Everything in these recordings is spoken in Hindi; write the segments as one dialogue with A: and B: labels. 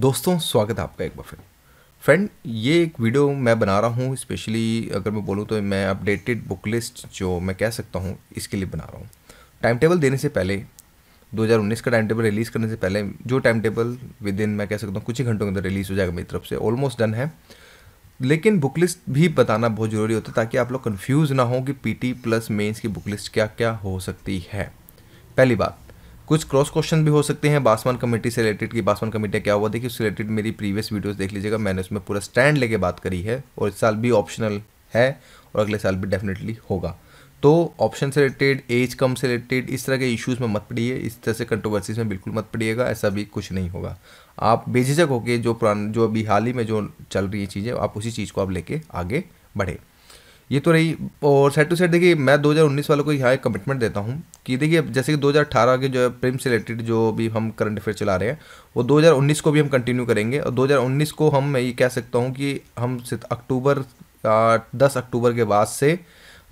A: दोस्तों स्वागत है आपका एक बार फिर फ्रेंड ये एक वीडियो मैं बना रहा हूँ स्पेशली अगर मैं बोलूँ तो मैं अपडेटेड बुक लिस्ट जो मैं कह सकता हूँ इसके लिए बना रहा हूँ टाइम टेबल देने से पहले 2019 का टाइम टेबल रिलीज़ करने से पहले जो टाइम टेबल विद इन मैं कह सकता हूँ कुछ ही घंटों के अंदर रिलीज़ हो जाएगा मेरी तरफ से ऑलमोस्ट डन है लेकिन बुक लिस्ट भी बताना बहुत ज़रूरी होता है ताकि आप लोग कन्फ्यूज़ ना हो कि टी प्लस मेन्स की बुक लिस्ट क्या क्या हो सकती है पहली बात कुछ क्रॉस क्वेश्चन भी हो सकते हैं बासमान कमेटी से रिलेटेड की बासमान कमेटी क्या हुआ देखिए उससे रिलेटेड मेरी प्रीवियस वीडियोस देख लीजिएगा मैंने उसमें पूरा स्टैंड लेके बात करी है और इस साल भी ऑप्शनल है और अगले साल भी डेफिनेटली होगा तो ऑप्शन से रिलेटेड एज कम से रिलेटेड इस तरह के इश्यूज़ में मत पड़िए इस तरह से कंट्रोवर्सीज में बिल्कुल मत पड़िएगा ऐसा भी कुछ नहीं होगा आप बेझिझक होकर जो पुरान जो अभी हाल ही में जो चल रही है चीज़ें आप उसी चीज़ को आप लेके आगे बढ़ें ये तो रही और साइड टू साइड देखिए मैं 2019 वालों को यहाँ एक कमिटमेंट देता हूँ कि देखिए जैसे कि 2018 के जो है प्रेम से रिलेटेड जो भी हम करंट अफेयर चला रहे हैं वो 2019 को भी हम कंटिन्यू करेंगे और 2019 को हम मैं ये कह सकता हूँ कि हम अक्टूबर दस अक्टूबर के बाद से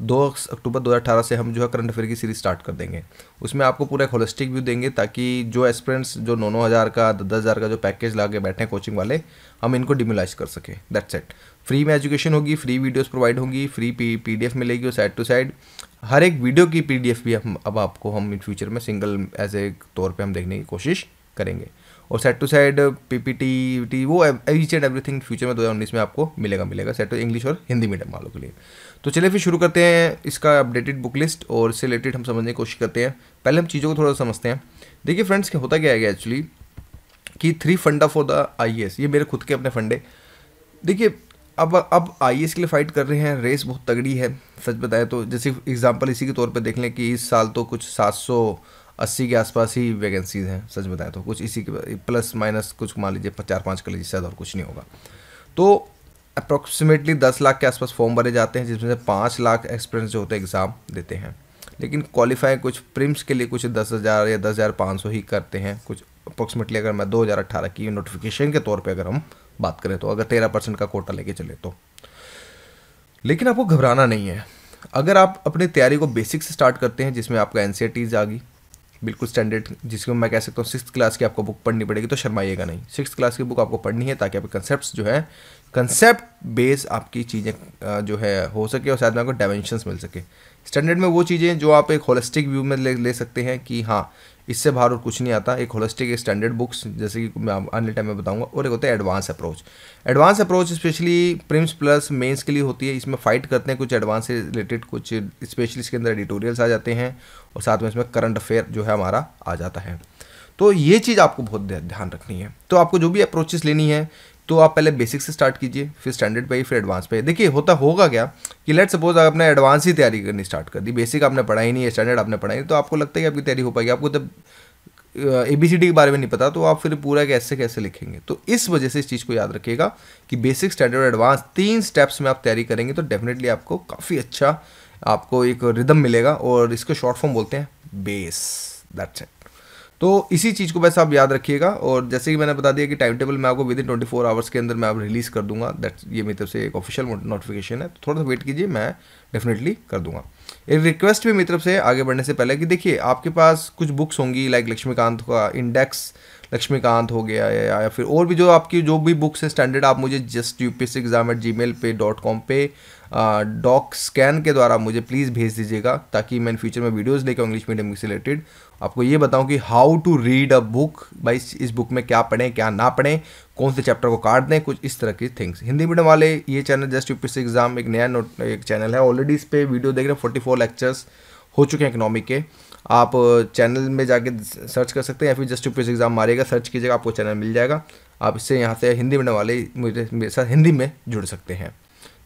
A: दो अक्टूबर 2018 से हम जो है करंट अफेयर की सीरीज स्टार्ट कर देंगे उसमें आपको पूरा एक होलिस्टिक व्यू देंगे ताकि जो एस्पिरेंट्स जो नौ नौ हज़ार का दस दस हज़ार का जो पैकेज ला के बैठे हैं कोचिंग वाले हम इनको डिमोलाइज कर सकें दैट्स एट फ्री में एजुकेशन होगी फ्री वीडियोस प्रोवाइड होंगी फ्री पी एफ मिलेगी और साइड टू साइड हर एक वीडियो की एफ भी हम अब आपको हम इन फ्यूचर में सिंगल एज ए तौर पर हम देखने की कोशिश करेंगे और set to side P P T T वो ईच एंड एवरीथिंग फ्यूचर में 2019 में आपको मिलेगा मिलेगा सेट टू इंग्लिश और हिंदी मीडियम वालों के लिए तो चलिए फिर शुरू करते हैं इसका अपडेटेड बुक लिस्ट और इससे रिलेटेड हम समझने की कोशिश करते हैं पहले हम चीज़ों को थोड़ा समझते हैं देखिए फ्रेंड्स क्या होता क्या है एक्चुअली कि थ्री फंडा फॉर द आई ये मेरे खुद के अपने फंडे देखिए अब अब आई के लिए फाइट कर रहे हैं रेस बहुत तगड़ी है सच बताएं तो जैसे एग्जाम्पल इसी के तौर पर देख लें कि इस साल तो कुछ सात अस्सी के आसपास ही वैकेंसीज हैं सच बताएं तो कुछ इसी के प्लस माइनस कुछ मान लीजिए चार पाँच कर लीजिए शायद और कुछ नहीं होगा तो अप्रोक्सीमेटली दस लाख के आसपास फॉर्म भरे जाते हैं जिसमें से पाँच लाख एक्सपीरियंस जो होते हैं एग्ज़ाम देते हैं लेकिन क्वालिफाई कुछ प्रिम्स के लिए कुछ दस हज़ार या दस हज़ार पाँच सौ ही करते हैं कुछ अप्रोक्सीमेटली अगर मैं दो हज़ार अट्ठारह की नोटिफिकेशन के तौर पर अगर हम बात करें तो अगर तेरह परसेंट का कोटा लेके चले तो लेकिन आपको घबराना नहीं है अगर आप अपनी तैयारी को बेसिक से स्टार्ट करते हैं जिसमें आपका एन आ गई बिल्कुल स्टैंडर्ड जिसको मैं कह सकता हूँ सिक्स क्लास की आपको बुक पढ़नी पड़ेगी तो शर्माइएगा नहीं सिक्स क्लास की बुक आपको पढ़नी है ताकि आपके कंसेप्ट जो है कंसेप्ट बेस आपकी चीज़ें जो है हो सके और शायद में आपको डायमेंशन मिल सके स्टैंडर्ड में वो चीज़ें जो आप एक होलिस्टिक व्यू में ले ले सकते हैं कि हाँ इससे बाहर और कुछ नहीं आता एक होलिस्टिक स्टैंडर्ड बुक्स जैसे कि मैं आने टाइम में बताऊंगा और एक होता है advance approach advance approach specially prelims plus mains के लिए होती है इसमें फाइट करते हैं कुछ एडवांस से रिलेटेड कुछ स्पेशली इसके अंदर एडिटोरियल्स आ जाते हैं और साथ में इसमें करंट अफेयर जो है हमारा आ जाता है तो ये चीज़ आपको बहुत ध्यान रखनी है तो आपको जो भी अप्रोचेस लेनी है तो आप पहले बेसिक से स्टार्ट कीजिए फिर स्टैंडर्ड पे फिर एडवांस पे देखिए होता होगा क्या कि लेट सपोज आपने एडवांस ही तैयारी करनी स्टार्ट कर दी बेसिक आपने पढ़ा ही नहीं है स्टैंडर्ड आपने पढ़ा ही नहीं तो आपको लगता है कि आपकी तैयारी हो पाएगी आपको जब ए बी सी डी के बारे में नहीं पता तो आप फिर पूरा कैसे कैसे लिखेंगे तो इस वजह से इस चीज़ को याद रखिएगा कि बेसिक स्टैंडर्ड एडवांस तीन स्टेप्स में आप तैयारी करेंगे तो डेफिनेटली आपको काफ़ी अच्छा आपको एक रिदम मिलेगा और इसको शॉर्ट फॉर्म बोलते हैं बेस दैट्स इट तो इसी चीज़ को बस आप याद रखिएगा और जैसे कि मैंने बता दिया कि टाइम टेबल मैं आपको within twenty four hours के अंदर मैं आप रिलीज़ कर दूंगा दैट ये मेरी तरफ से एक ऑफिशियल नोटिफिकेशन है तो थोड़ा सा वेट कीजिए मैं डेफिनेटली कर दूंगा एक रिक्वेस्ट भी मेरी तरफ से आगे बढ़ने से पहले कि देखिए आपके पास कुछ बुक्स होंगी लाइक लक्ष्मीकांत का इंडेक्स लक्ष्मीकांत हो गया या, या फिर और भी जो आपकी जो भी बुक्स हैं स्टैंडर्ड आप मुझे just U P S exam at G mail पे डॉट कॉम पे डॉक स्कैन के द्वारा मुझे प्लीज़ भेज दीजिएगा ताकि मैं फ्यूचर में वीडियोज़ लेकर इंग्लिश मीडियम से रिलेटेड आपको ये बताऊँ कि how to read a book भाई इस बुक में क्या पढ़ें क्या ना पढ़ें कौन से चैप्टर को काट दें कुछ इस तरह की थिंग्स हिंदी मीडियम वाले ये चैनल जस्ट यूपीएससी एग्जाम एक नया नोट एक चैनल है ऑलरेडी इस पर वीडियो देख रहे हैं फोर्टी फोर लेक्चर्स हो चुके हैं इकनॉमिक के आप चैनल में जाके सर्च कर सकते हैं या फिर जस्ट यूपीएससी एग्जाम मारेगा सर्च कीजिएगा आपको चैनल मिल जाएगा आप इससे यहाँ से हिंदी मीडियम वाले मुझे मेरे साथ हिंदी में जुड़ सकते हैं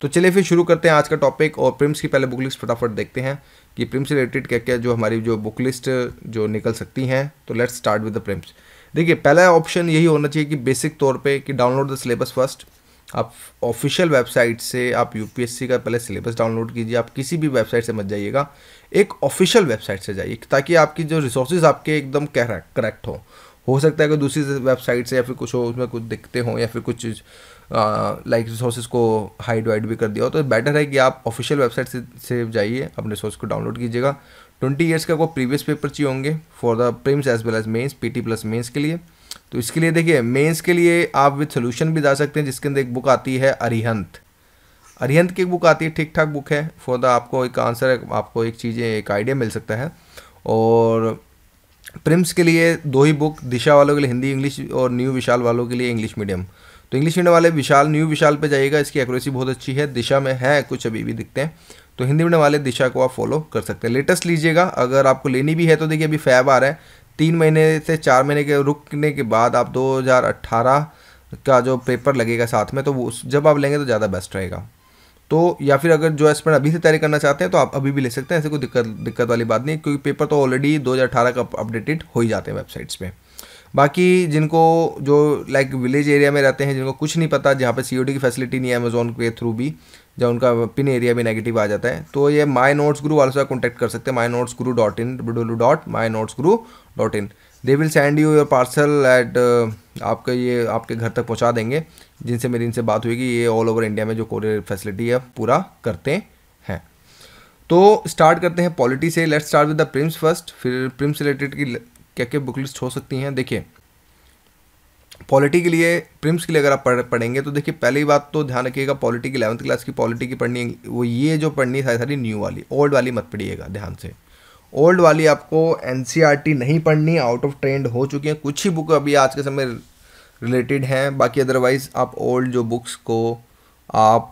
A: तो चलिए फिर शुरू करते हैं आज का टॉपिक और प्रिम्स की पहले बुक लिस्ट फटाफट देखते हैं कि प्रिम्स रिलेटेड क्या क्या जो हमारी जो बुक लिस्ट जो निकल सकती हैं तो let's start with the prelims देखिए पहला ऑप्शन यही होना चाहिए कि बेसिक तौर पे कि डाउनलोड द सिलेबस फर्स्ट आप ऑफिशियल वेबसाइट से आप यूपीएससी का पहले सिलेबस डाउनलोड कीजिए आप किसी भी वेबसाइट से मत जाइएगा एक ऑफिशियल वेबसाइट से जाइए ताकि आपकी जो रिसोर्सेज आपके एकदम करेक्ट हो हो सकता है कि दूसरी वेबसाइट से या फिर कुछ हो उसमें कुछ दिखते हों या फिर कुछ लाइक रिसोर्सेज को हाइड वाइड भी कर दिया हो तो बेटर है कि आप ऑफिशियल वेबसाइट से से जाइए अपने रिसोर्स को डाउनलोड कीजिएगा ट्वेंटी ईयर्स का वो प्रीवियस पेपर चाहिए होंगे for the prelims as well as mains P plus mains के लिए तो इसके लिए देखिए मेन्स के लिए आप विद सोल्यूशन भी जा सकते हैं जिसके अंदर एक बुक आती है अरिहंत अरिहंत की बुक आती है ठीक ठाक बुक है फॉर द आपको एक आंसर आपको एक चीज़ें एक आइडिया मिल सकता है और प्रिम्स के लिए दो ही बुक दिशा वालों के लिए हिंदी इंग्लिश और न्यू विशाल वालों के लिए इंग्लिश मीडियम तो इंग्लिश मीडियम वाले विशाल न्यू विशाल पे जाइएगा इसकी एक्यूरेसी बहुत अच्छी है दिशा में है कुछ अभी भी दिखते हैं तो हिंदी मीडियम वाले दिशा को आप फॉलो कर सकते हैं लेटेस्ट लीजिएगा अगर आपको लेनी भी है तो देखिए अभी फैब आ रहा है तीन महीने से चार महीने के रुकने के बाद आप दो का जो पेपर लगेगा साथ में तो वो जब आप लेंगे तो ज़्यादा बेस्ट रहेगा तो या फिर अगर जो एस्पेंट अभी से तैयारी करना चाहते हैं तो आप अभी भी ले सकते हैं ऐसे कोई दिक्कत दिक्कत वाली बात नहीं क्योंकि पेपर तो ऑलरेडी 2018 का अपडेटेड हो ही जाते हैं वेबसाइट्स पे बाकी जिनको जो लाइक विलेज एरिया में रहते हैं जिनको कुछ नहीं पता जहाँ पे सी की फैसिलिटी नहीं है अमेजोन के थ्रू भी जब उनका पिन एरिया भी नेगेटिव आ जाता है तो ये माई नोट्स गुरु वाले कॉन्टैक्ट कर सकते हैं my notes guru dot in W dot my notes guru dot in they will send you your parcel at आपके ये आपके घर तक पहुँचा देंगे जिनसे मेरी इनसे बात हुई कि ये ऑल ओवर इंडिया में जो कोरियर फैसिलिटी है पूरा करते हैं तो स्टार्ट करते हैं पॉलिटी से let's start with the prelims first फिर प्रिम्स रिलेटेड की क्या क्या बुक लिस्ट हो सकती हैं देखिए पॉलिटी के लिए प्रिम्स के लिए अगर आप पढ़ पढ़ेंगे तो देखिए पहली बात तो ध्यान रखिएगा पॉलिटी की इलेवंथ क्लास की पॉलिटी की पढ़नी वो ये जो पढ़नी है सारी सारी न्यू वाली ओल्ड वाली मत पढ़िएगा ध्यान से ओल्ड वाली आपको एन e नहीं पढ़नी आउट ऑफ ट्रेंड हो चुकी हैं कुछ ही बुक अभी आज के समय रिलेटेड हैं बाकी अदरवाइज़ आप ओल्ड जो बुक्स को आप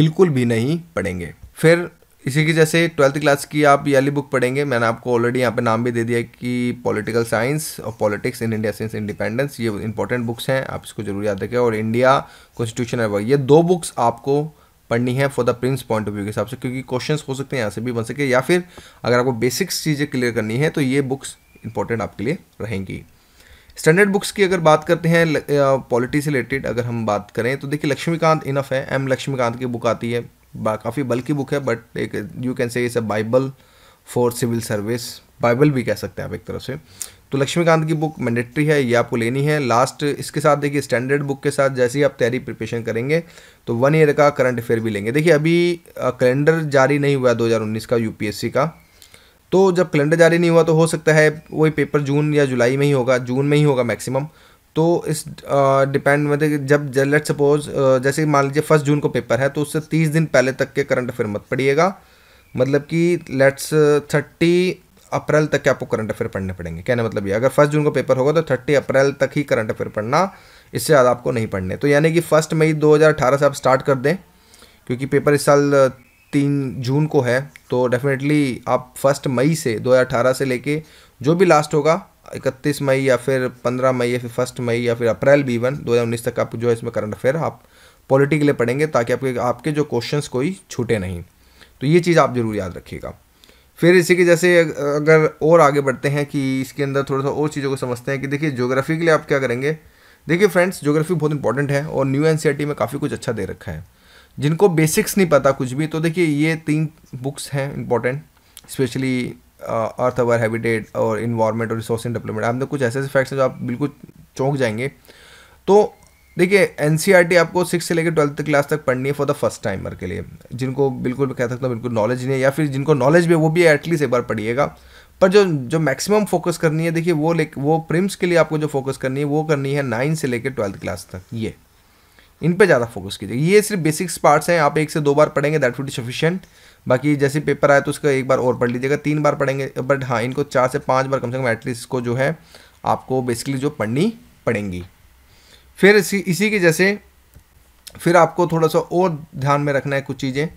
A: बिल्कुल भी नहीं पढ़ेंगे फिर इसी की जैसे ट्वेल्थ क्लास की आप याली बुक पढ़ेंगे मैंने आपको ऑलरेडी यहाँ पे नाम भी दे दिया कि पॉलिटिकल साइंस और politics in India since independence ये इंपॉर्टेंट बुक्स हैं आप इसको जरूर याद रखें और इंडिया कॉन्स्टिट्यूशन है ये दो बुक्स आपको पढ़नी है for the prelims point of view के हिसाब से क्योंकि क्वेश्चन हो सकते हैं यहाँ से भी बन सके या फिर अगर आपको बेसिक्स चीज़ें क्लियर करनी है तो ये बुक्स इंपॉर्टेंट आपके लिए रहेंगी स्टैंडर्ड बुक्स की अगर बात करते हैं पॉलिटी से रिलेटेड अगर हम बात करें तो देखिए लक्ष्मीकांत इनफ है एम लक्ष्मीकांत की बुक आती है काफ़ी बल्कि बुक है बट एक you can say is a Bible for civil service Bible भी कह सकते हैं आप एक तरफ से तो लक्ष्मीकांत की बुक मैंडेटरी है ये आपको लेनी है लास्ट इसके साथ देखिए स्टैंडर्ड बुक के साथ जैसे ही आप तैयारी प्रिपरेशन करेंगे तो वन ईयर का करंट अफेयर भी लेंगे देखिए अभी कैलेंडर जारी नहीं हुआ उन्नीस का यूपीएससी का तो जब कैलेंडर जारी नहीं हुआ तो हो सकता है वही पेपर जून या जुलाई में ही होगा जून में ही होगा मैक्सिमम तो इस डिपेंड uh, मतलब जब लेट सपोज जैसे मान लीजिए फर्स्ट जून को पेपर है तो उससे तीस दिन पहले तक के करंट अफेयर मत पढ़िएगा मतलब कि लेट्स थर्टी अप्रैल तक के आपको करंट अफेयर पढ़ने पड़ेंगे कहने मतलब ये अगर फर्स्ट जून को पेपर होगा तो थर्टी अप्रैल तक ही करंट अफेयर पढ़ना इससे ज़्यादा आपको नहीं पढ़ने तो यानी कि फर्स्ट मई 2018 से आप स्टार्ट कर दें क्योंकि पेपर इस साल तीन जून को है तो डेफिनेटली आप फर्स्ट मई से 2018 से लेके जो भी लास्ट होगा इकतीस मई या फिर पंद्रह मई या फिर फर्स्ट मई या फिर अप्रैल भी वन दो हज़ार उन्नीस तक आप जो है इसमें करंट अफेयर आप पॉलिटी के लिए पढ़ेंगे ताकि आपके आपके जो क्वेश्चंस कोई छूटे नहीं तो ये चीज़ आप ज़रूर याद रखिएगा फिर इसी के जैसे अगर और आगे बढ़ते हैं कि इसके अंदर थोड़ा सा और चीज़ों को समझते हैं कि देखिए ज्योग्राफी के लिए आप क्या करेंगे देखिए फ्रेंड्स ज्योग्राफी बहुत इंपॉर्टेंट है और न्यू एन e में काफ़ी कुछ अच्छा दे रखा है जिनको बेसिक्स नहीं पता कुछ भी तो देखिए ये तीन बुक्स हैं important specially earth our habitat और इन्वायरमेंट और रिसोर्स इन डेवलपमेंट आप कुछ ऐसे ऐसे फैक्ट्स हैं जो आप बिल्कुल चौंक जाएंगे तो देखिए एन e आपको सिक्स से लेकर ट्वेल्थ क्लास तक पढ़नी है फॉर द फर्स्ट टाइमर के लिए जिनको बिल्कुल कह सकता हूँ बिल्कुल नॉलेज नहीं है या फिर जिनको नॉलेज भी है वो भी एटलीस्ट एक बार पढ़िएगा पर जो जो मैक्सिमम फोकस करनी है देखिए वो ले वो प्रिम्स के लिए आपको जो फोकस करनी है वो करनी है नाइन्थ से लेकर ट्वेल्थ क्लास तक ये इन पे ज़्यादा फोकस कीजिए ये सिर्फ बेसिक्स पार्ट्स हैं आप एक से दो बार पढ़ेंगे दैट वुड सफिशियंट बाकी जैसे पेपर आए तो उसका एक बार और पढ़ लीजिएगा तीन बार पढ़ेंगे बट हाँ इनको चार से पाँच बार कम से कम एटलीस्ट को जो है आपको बेसिकली जो पढ़नी पड़ेंगी फिर इसी इसी के जैसे फिर आपको थोड़ा सा और ध्यान में रखना है कुछ चीज़ें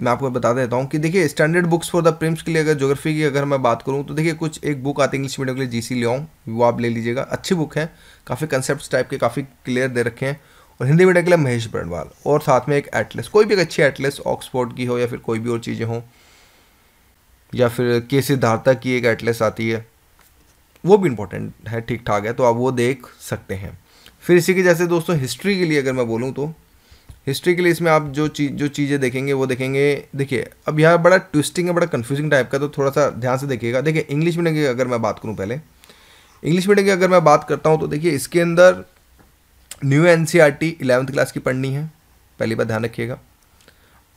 A: मैं आपको बता देता हूँ कि देखिए standard books for the prelims के लिए अगर ज्योग्राफी की अगर मैं बात करूँ तो देखिए कुछ एक बुक आती है इंग्लिश मीडियम के लिए जी सी वो आप ले लीजिएगा अच्छी बुक है काफ़ी कंसेप्ट टाइप के काफ़ी क्लियर दे रखे हैं और हिंदी मीडियम के लिए महेश बर्णवाल और साथ में एक एटलेस कोई भी एक अच्छी एटलेस ऑक्सफोर्ड की हो या फिर कोई भी और चीज़ें हों या फिर के सिद्धार्था की एक एटलेस आती है वो भी इम्पोर्टेंट है ठीक ठाक है तो आप वो देख सकते हैं फिर इसी की जैसे दोस्तों हिस्ट्री के लिए अगर मैं बोलूँ तो हिस्ट्री के लिए इसमें आप जो चीज़ जो चीज़ें देखेंगे वो देखेंगे देखिए अब यहाँ बड़ा ट्विस्टिंग है बड़ा कन्फ्यूजिंग टाइप का तो थोड़ा सा ध्यान से देखिएगा देखिए इंग्लिश मीडियम की अगर मैं बात करूँ पहले इंग्लिश मीडियम की अगर मैं बात करता हूँ तो देखिए इसके अंदर new N C R T eleventh class की पढ़नी है पहली बार ध्यान रखिएगा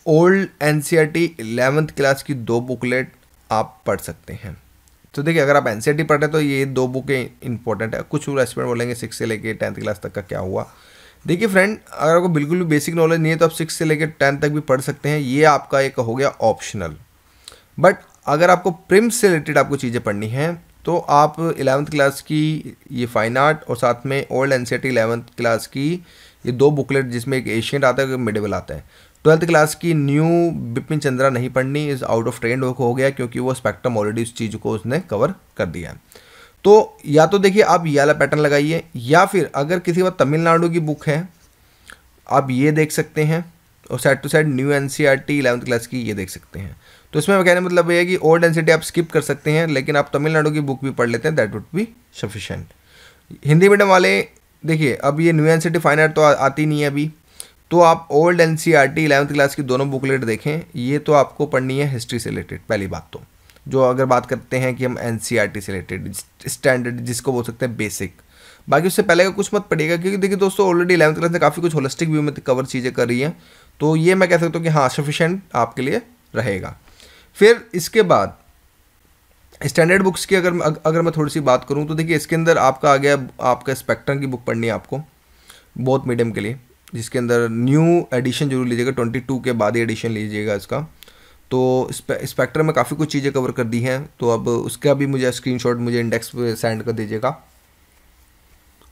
A: old N C R T eleventh class की दो बुकलेट आप पढ़ सकते हैं तो देखिए अगर आप एन सी आर टी पढ़ रहे हैं तो ये दो बुकें इंपॉर्टेंट है कुछ रेस्टोरेंट बोलेंगे सिक्स से लेकर टेंथ क्लास तक का क्या हुआ देखिए फ्रेंड अगर आपको बिल्कुल भी बेसिक नॉलेज नहीं है तो आप सिक्स से लेकर टेंथ तक भी पढ़ सकते हैं ये आपका एक हो गया ऑप्शनल बट अगर आपको प्रिम्स से रिलेटेड आपको चीज़ें पढ़नी हैं तो आप एलेवंथ क्लास की ये फाइन आर्ट और साथ में ओल्ड एन सी क्लास की ये दो बुकलेट जिसमें एक एशियंट आता है एक मिडेबल आता है ट्वेल्थ क्लास की न्यू बिपिन चंद्रा नहीं पढ़नी इस आउट ऑफ ट्रेंड हो गया क्योंकि वो स्पेक्ट्रम ऑलरेडी उस चीज़ को उसने कवर कर दिया है तो या तो देखिए आप ये वाला पैटर्न लगाइए या फिर अगर किसी बात तमिलनाडु की बुक है आप ये देख सकते हैं और side to side new N C R T eleventh class की ये देख सकते हैं तो इसमें कहने मतलब ये है कि ओल्ड डेंसिटी आप स्किप कर सकते हैं लेकिन आप तमिलनाडु की बुक भी पढ़ लेते हैं that would be sufficient Hindi medium वाले देखिए अब ये new N C fine art तो आ, आती नहीं है अभी तो आप old N C R T eleventh class की दोनों बुकलेट देखें ये तो आपको पढ़नी है हिस्ट्री से रिलेटेड पहली बात तो जो अगर बात करते हैं कि हम एन सी आर टी से रिलेटेड स्टैंडर्ड जिसको बोल सकते हैं बेसिक बाकी उससे पहले का कुछ मत पड़ेगा क्योंकि देखिए दोस्तों ऑलरेडी इलेवंथ क्लास ने काफ़ी कुछ होलिस्टिक व्यू में कवर चीज़ें कर रही हैं तो ये मैं कह सकता हूँ कि हाँ सफिशेंट आपके लिए रहेगा फिर इसके बाद स्टैंडर्ड बुक्स की अगर अगर मैं थोड़ी सी बात करूँ तो देखिए इसके अंदर आपका आ गया आपका स्पेक्ट्रम की बुक पढ़नी है आपको बहुत मीडियम के लिए जिसके अंदर न्यू एडिशन जरूर लीजिएगा ट्वेंटी टू के बाद ही एडिशन लीजिएगा इसका तो स्पेक्ट्रम में काफ़ी कुछ चीज़ें कवर कर दी हैं तो अब उसका भी मुझे स्क्रीनशॉट मुझे इंडेक्स सेंड कर दीजिएगा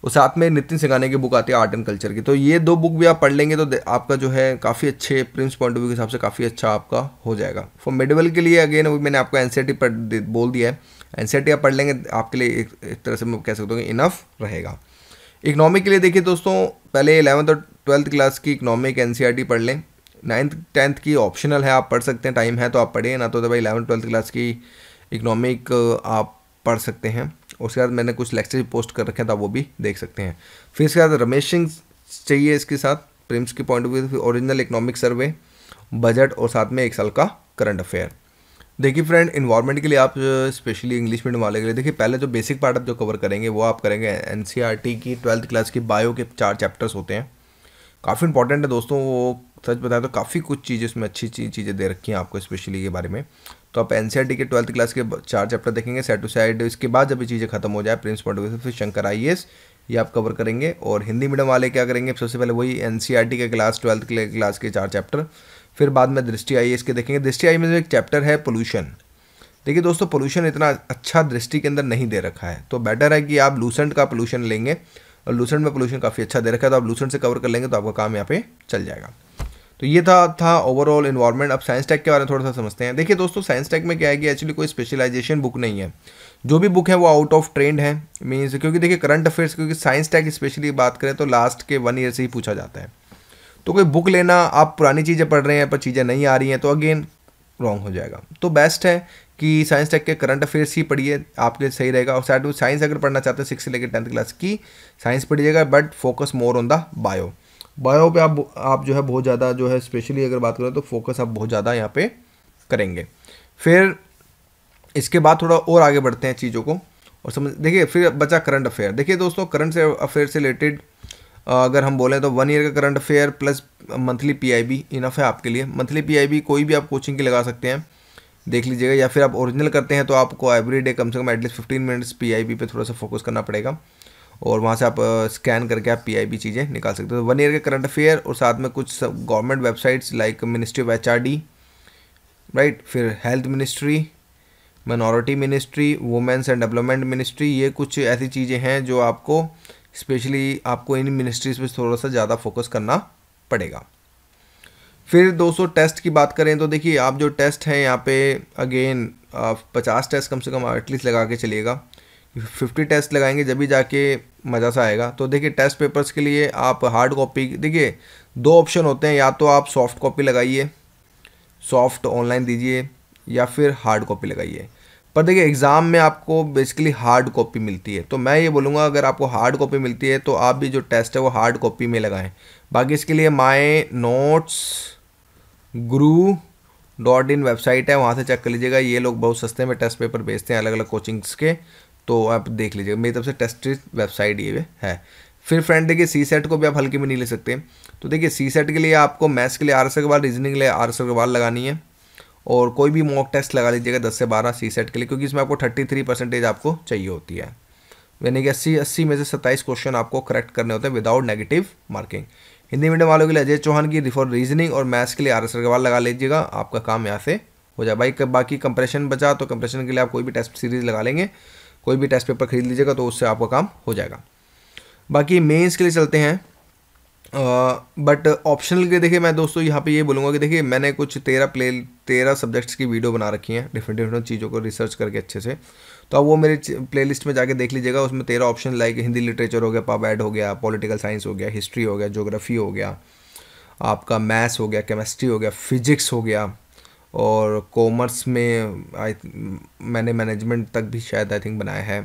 A: और साथ में नितिन सिंघाने की बुक आती है आर्ट एंड कल्चर की तो ये दो बुक भी आप पढ़ लेंगे तो आपका जो है काफ़ी अच्छे प्रिंस पॉइंट ऑफ व्यू के हिसाब से काफ़ी अच्छा आपका हो जाएगा फॉर मेडिवल के लिए अगेन अभी मैंने आपको एन बोल दिया है एन आप पढ़ लेंगे आपके लिए एक, एक तरह से मैं कह सकता हूँ कि इनफ रहेगा इकनॉमिक के लिए देखिए दोस्तों पहले इलेवंथ और ट्वेल्थ क्लास की इकनॉमिक एन पढ़ लें नाइन्थ टेंथ की ऑप्शनल है आप पढ़ सकते हैं टाइम है तो आप पढ़िए ना तो भाई इलेवन ट्वेल्थ क्लास की इकनॉमिक आप पढ़ सकते हैं उसके बाद मैंने कुछ लेक्चर भी पोस्ट कर रखे था तो वो भी देख सकते हैं फिर इसके बाद रमेश सिंह चाहिए इसके साथ प्रिम्स के पॉइंट ऑफ व्यू फिर ओरिजिनल इकोनॉमिक सर्वे बजट और साथ में एक साल का करंट अफेयर देखिए फ्रेंड इन्वायरमेंट के लिए आप स्पेशली इंग्लिश मीडियम वाले के लिए देखिए पहले जो बेसिक पार्ट आप जो कवर करेंगे वो आप करेंगे एन e की ट्वेल्थ क्लास की बायो के चार चैप्टर्स होते हैं काफ़ी इंपॉर्टेंट है दोस्तों वो सच बताएं तो काफ़ी कुछ चीज़ें इसमें अच्छी चीज़ें दे रखी हैं आपको स्पेशली के बारे में तो आप एन e के ट्वेल्थ क्लास के चार चैप्टर देखेंगे सेट टू साइड इसके बाद जब ये चीज़ें खत्म हो जाए प्रिंस मोटिवेशन फिर शंकर आई ये आप कवर करेंगे और हिंदी मीडियम वाले क्या करेंगे सबसे पहले वही एन e के क्लास ट्वेल्थ के क्लास के चार चैप्टर फिर बाद में दृष्टि आई के देखेंगे दृष्टि आई में एक चैप्टर है पोल्यूशन देखिए दोस्तों पोल्यूशन इतना अच्छा दृष्टि के अंदर नहीं दे रखा है तो बेटर है कि आप लूसेंट का पोल्यूशन लेंगे और लूसेंट में पोल्यूशन काफ़ी अच्छा दे रखा है तो आप लूसेंट से कवर कर लेंगे तो आपका काम यहाँ पे चल जाएगा तो ये था था ओवरऑल इन्वायरमेंट अब साइंस टैक के बारे में थोड़ा सा समझते हैं देखिए दोस्तों साइंस टैक में क्या है कि एक्चुअली कोई स्पेशलाइजेशन बुक नहीं है जो भी बुक है वो आउट ऑफ ट्रेंड है मीन्स क्योंकि देखिए करंट अफेयर्स क्योंकि साइंस टैक स्पेशली बात करें तो लास्ट के वन ईयर से ही पूछा जाता है तो कोई बुक लेना आप पुरानी चीज़ें पढ़ रहे हैं पर चीज़ें नहीं आ रही हैं तो अगेन रॉन्ग हो जाएगा तो बेस्ट है कि साइंस टेक के करंट अफेयर्स ही पढ़िए आपके लिए सही रहेगा और साइड साइंस अगर पढ़ना चाहते हैं सिक्स से लेकर टेंथ क्लास की साइंस पढ़िएगा but focus more on the bio bio पे आप आप जो है बहुत ज़्यादा जो है स्पेशली अगर बात करें तो फोकस आप बहुत ज़्यादा यहाँ पे करेंगे फिर इसके बाद थोड़ा और आगे बढ़ते हैं चीज़ों को और समझ देखिए फिर बचा करंट अफेयर देखिए दोस्तों करंट अफेयर से रिलेटेड अगर हम बोलें तो वन ईयर का current affair plus monthly PIB enough है आपके लिए मंथली पी कोई भी आप कोचिंग की लगा सकते हैं देख लीजिएगा या फिर आप ओरिजिनल करते हैं तो आपको एवरी डे कम से कम एटलीस्ट फिफ्टीन मिनट्स पी पे थोड़ा सा फोकस करना पड़ेगा और वहाँ से आप स्कैन करके आप पीआईबी चीज़ें निकाल सकते हो तो वन ईयर के करंट अफेयर और साथ में कुछ government websites like ministry of H right फिर health ministry minority ministry women's and development ministry ये कुछ ऐसी चीज़ें हैं जो आपको स्पेशली आपको इन मिनिस्ट्रीज़ पर थोड़ा सा ज़्यादा फोकस करना पड़ेगा फिर दोस्तों टेस्ट की बात करें तो देखिए आप जो टेस्ट हैं यहाँ पे अगेन आप पचास टेस्ट कम से कम एटलीस्ट लगा के चलिएगा फिफ्टी टेस्ट लगाएंगे जब भी जाके मज़ा सा आएगा तो देखिए टेस्ट पेपर्स के लिए आप हार्ड कॉपी देखिए दो ऑप्शन होते हैं या तो आप सॉफ्ट कॉपी लगाइए सॉफ्ट ऑनलाइन दीजिए या फिर हार्ड कॉपी लगाइए पर देखिए एग्ज़ाम में आपको बेसिकली हार्ड कॉपी मिलती है तो मैं ये बोलूँगा अगर आपको हार्ड कॉपी मिलती है तो आप भी जो टेस्ट है वो हार्ड कॉपी में लगाएं बाकी इसके लिए माए नोट्स गुरु डॉट इन वेबसाइट है वहाँ से चेक कर लीजिएगा ये लोग बहुत सस्ते में टेस्ट पेपर बेचते हैं अलग अलग कोचिंग्स के तो आप देख लीजिएगा मेरी तरफ से टेस्ट वेबसाइट ये है फिर फ्रेंड देखिए सी सेट को भी आप हल्के में नहीं ले सकते तो देखिए सी सेट के लिए आपको मैथ्स के लिए आर एस अग्रवाल रीजनिंग के लिए आर एस अग्रवाल लगानी है और कोई भी मॉक टेस्ट लगा लीजिएगा दस से बारह सी सेट के लिए क्योंकि इसमें आपको थर्टी थ्री परसेंटेज आपको चाहिए होती है यानी कि अस्सी अस्सी में से सत्ताईस क्वेश्चन आपको करेक्ट करने होते हैं without negative marking Hindi medium वालों के लिए अजय चौहान की फॉर रीजनिंग और मैथ्स के लिए आर एस अग्रवाल लगा लीजिएगा आपका काम यहाँ से हो जाए भाई बाकी कंप्रेशन बचा तो कंप्रेशन के लिए आप कोई भी टेस्ट सीरीज लगा लेंगे कोई भी टेस्ट पेपर खरीद लीजिएगा तो उससे आपका काम हो जाएगा बाकी मेंस के लिए चलते हैं बट ऑप्शनल के देखिए मैं दोस्तों यहाँ पे ये बोलूँगा कि देखिए मैंने कुछ तेरह प्ले तेरह सब्जेक्ट्स की वीडियो बना रखी हैं डिफरेंट डिफरेंट चीज़ों को रिसर्च करके अच्छे से तो आप वो मेरे प्लेलिस्ट में जाके देख लीजिएगा उसमें तेरह ऑप्शन लाइक हिंदी लिटरेचर हो गया पब एड हो गया पॉलिटिकल साइंस हो गया हिस्ट्री हो गया जोग्राफी हो गया आपका मैथ्स हो गया केमिस्ट्री हो गया फिजिक्स हो गया और कॉमर्स में आई मैंने मैनेजमेंट तक भी शायद आई थिंक बनाया है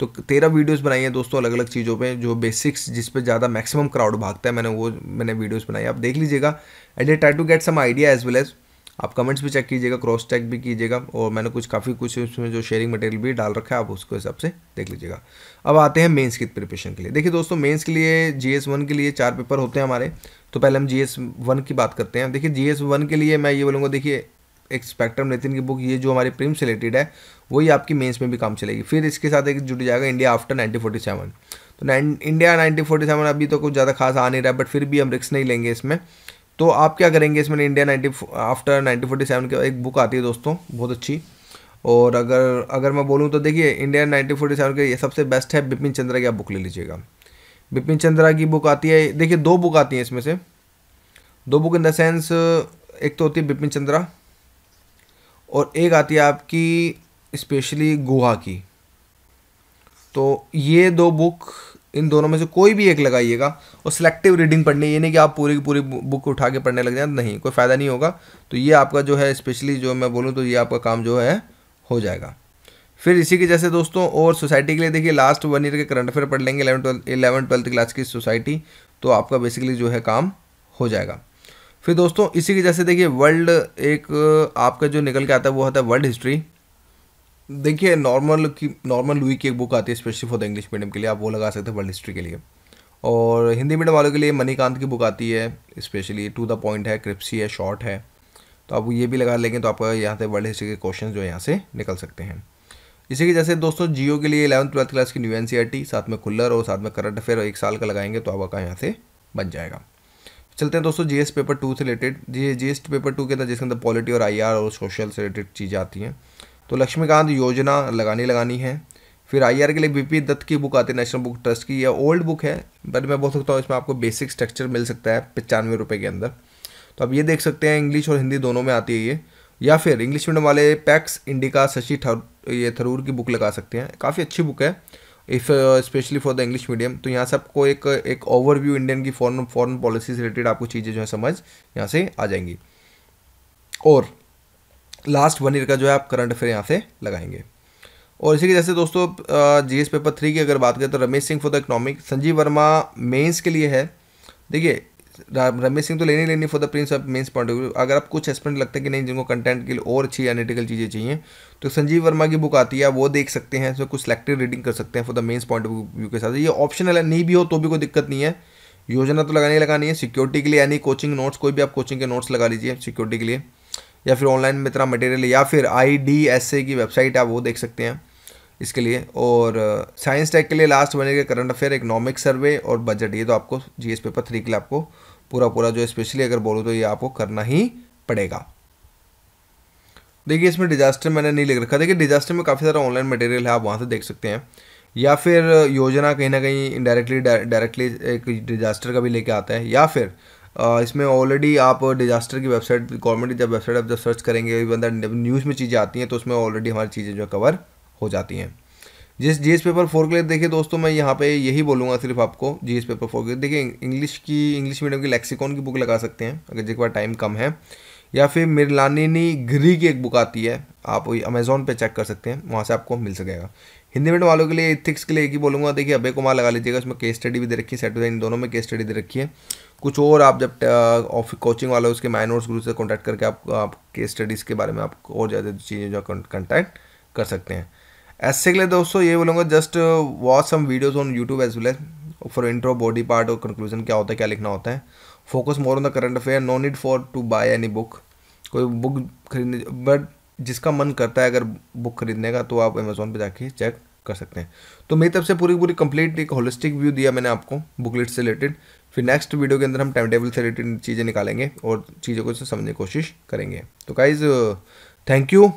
A: तो तेरह वीडियोस बनाई हैं दोस्तों अलग अलग चीज़ों पे जो बेसिक्स जिस पे ज़्यादा मैक्सिमम क्राउड भागता है मैंने वो मैंने वीडियोस बनाई आप देख लीजिएगा and try to get some idea as well as आप कमेंट्स भी चेक कीजिएगा क्रॉस चेक भी कीजिएगा और मैंने कुछ काफ़ी कुछ उसमें जो शेयरिंग मटेरियल भी डाल रखा है आप उसके हिसाब से देख लीजिएगा अब आते हैं मेन्स की प्रिपरेशन के लिए देखिए दोस्तों मेन्स के लिए जी वन के लिए चार पेपर होते हैं हमारे तो पहले हम जी वन की बात करते हैं देखिए जी वन के लिए मैं ये बोलूँगा देखिए एक स्पेक्ट्रम नितिन की बुक ये जो हमारे प्रीम सेलेटेड रिलेटेड है वही आपकी मेंस में भी काम चलेगी फिर इसके साथ एक जुड़ जाएगा इंडिया आफ्टर 1947 तो इंडिया 1947 अभी तो कुछ ज़्यादा खास आ नहीं रहा बट फिर भी हम रिक्स नहीं लेंगे इसमें तो आप क्या करेंगे इसमें India ninety after nineteen forty seven की एक बुक आती है दोस्तों बहुत अच्छी और अगर अगर मैं बोलूँ तो देखिए इंडिया नाइन्टीन फोर्टी सेवन के सबसे बेस्ट है बिपिन चंद्रा की आप बुक ले लीजिएगा बिपिन चंद्रा की बुक आती है देखिए दो बुक आती हैं इसमें से दो बुक इन द सेंस एक तो होती है बिपिन चंद्रा और एक आती है आपकी स्पेशली गोवा की तो ये दो बुक इन दोनों में से कोई भी एक लगाइएगा और सिलेक्टिव रीडिंग पढ़नी ये नहीं कि आप पूरी की पूरी बुक उठा के पढ़ने लग जाए नहीं कोई फ़ायदा नहीं होगा तो ये आपका जो है स्पेशली जो मैं बोलूँ तो ये आपका काम जो है हो जाएगा फिर इसी के जैसे दोस्तों और सोसाइटी के लिए देखिए लास्ट वन ईयर के करंट अफेयर पढ़ लेंगे eleven twelfth eleven twelfth class की सोसाइटी तो आपका बेसिकली जो है काम हो जाएगा फिर दोस्तों इसी की जैसे देखिए वर्ल्ड एक आपका जो निकल के आता है वो आता है वर्ल्ड हिस्ट्री देखिए नॉर्मल की नॉर्मल लुई की एक बुक आती है specially for the English medium के लिए आप वो लगा सकते हैं वर्ल्ड हिस्ट्री के लिए और हिंदी मीडियम वालों के लिए मनीकांत की बुक आती है स्पेशली टू द पॉइंट है क्रिप्सी है शॉर्ट है तो आप ये भी लगा लेंगे तो आपका यहाँ से वर्ल्ड हिस्ट्री के क्वेश्चन जो है यहाँ से निकल सकते हैं इसी की जैसे दोस्तों जियो के लिए इलेवन ट्वेल्थ क्लास की न्यू एन e साथ में कुल्लर और साथ में करंट अफेयर एक साल का लगाएंगे तो आपका यहाँ से बन जाएगा चलते हैं दोस्तों जीएस पेपर टू से related G GS paper two के अंदर जिसके अंदर पॉलिटी और आईआर और सोशल से रिलेटेड चीज़ें आती हैं तो लक्ष्मीकांत योजना लगानी लगानी है फिर आईआर के लिए बीपी दत्त की बुक आती है नेशनल बुक ट्रस्ट की यह ओल्ड बुक है बट मैं बोल सकता हूँ इसमें आपको बेसिक स्ट्रक्चर मिल सकता है पचानवे रुपये के अंदर तो आप ये देख सकते हैं इंग्लिश और हिंदी दोनों में आती है ये या फिर इंग्लिश मीडियम वाले पैक्स इंडिका शशि थरूर ये थरूर की बुक लगा सकते हैं काफ़ी अच्छी बुक है if specially for the English medium तो यहाँ से आपको एक एक ओवरव्यू इंडियन की फॉरन फॉरन पॉलिसी से रिलेटेड आपको चीज़ें जो है समझ यहाँ से आ जाएंगी और लास्ट वन ईयर का जो है आप करंट अफेयर यहाँ से लगाएंगे और इसी के जैसे दोस्तों एस पेपर थ्री की अगर बात करें तो Ramesh Singh for the economic Sanjeev Verma mains के लिए है देखिए रमेश सिंह तो लेनी लेनी for the prelims of mains point of view अगर आप कुछ एस्पेंट लगता है कि नहीं जिनको कंटेंट के लिए और अच्छी एनिटिकल चीज़ें चाहिए तो संजीव वर्मा की बुक आती है वो देख सकते हैं उसमें कुछ सेलेक्टेड रीडिंग कर सकते हैं for the mains point of view के साथ ये ऑप्शनल है नहीं भी हो तो भी कोई दिक्कत नहीं है योजना तो लगानी लगानी है सिक्योरिटी के लिए यानी कोचिंग नोट्स कोई भी आप कोचिंग के नोट्स लगा लीजिए सिक्योरिटी के लिए या फिर ऑनलाइन में इतना मटेरियल या फिर आई डी एस ए की वेबसाइट आप वो देख सकते हैं इसके लिए और साइंस uh, टेक के लिए लास्ट बनेगा के करंट अफेयर इकोनॉमिक सर्वे और बजट ये तो आपको जीएस पेपर थ्री के लिए आपको पूरा पूरा जो स्पेशली अगर बोलूँ तो ये आपको करना ही पड़ेगा देखिए इसमें डिजास्टर मैंने नहीं लिख रखा देखिए डिजास्टर में काफ़ी सारा ऑनलाइन मटेरियल है आप वहाँ से देख सकते हैं या फिर योजना कहीं ना कहीं इनडायरेक्टली डायरेक्टली एक डिजास्टर का भी लेके आता है या फिर इसमें ऑलरेडी आप डिजास्टर की वेबसाइट गवर्नमेंट की जब वेबसाइट आप जब सर्च करेंगे बंदा न्यूज़ में चीज़ें आती हैं तो उसमें ऑलरेडी हमारी चीज़ें जो कवर हो जाती हैं जिस जी एस पेपर फोर के लिए देखिए दोस्तों मैं यहाँ पे यही बोलूँगा सिर्फ आपको जी एस पेपर फोर के लिए देखिए इंग्लिश की इंग्लिश मीडियम की लेक्सिकॉन की बुक लगा सकते हैं अगर जिसके पास टाइम कम है या फिर मिरलानिनी घरी की एक बुक आती है आप अमेज़ोन पे चेक कर सकते हैं वहाँ से आपको मिल सकेगा हिंदी मीडियम वालों के लिए इथिक्स के लिए एक ही बोलूँगा देखिए अभय कुमार लगा लीजिएगा उसमें केस स्टडी भी दे रखी है सैटरडे इन दोनों में केस स्टडी दे रखी है कुछ और आप जब ऑफ कोचिंग वाले उसके माइनोर्स ग्रुप से कॉन्टैक्ट करके आप, आप केस स्टडीज़ के बारे में आप और ज़्यादा चीज़ें जो कॉन्टैक्ट कर सकते हैं ऐसे के लिए दोस्तों ये बोलूँगा just watch some videos on YouTube as well as for intro body part और कंक्लूजन क्या होता है क्या लिखना होता है focus more on the current affair no need for to buy any book कोई बुक खरीदने बट जिसका मन करता है अगर बुक खरीदने का तो आप अमेज़ोन पर जाके चेक कर सकते हैं तो मेरी तरफ से पूरी पूरी कंप्लीट एक होलिस्टिक व्यू दिया मैंने आपको बुकलेट से रिलेटेड फिर नेक्स्ट वीडियो के अंदर हम टाइम टेबल से रिलेटेड चीज़ें निकालेंगे और चीज़ों को समझने की कोशिश करेंगे तो गाइज़ थैंक यू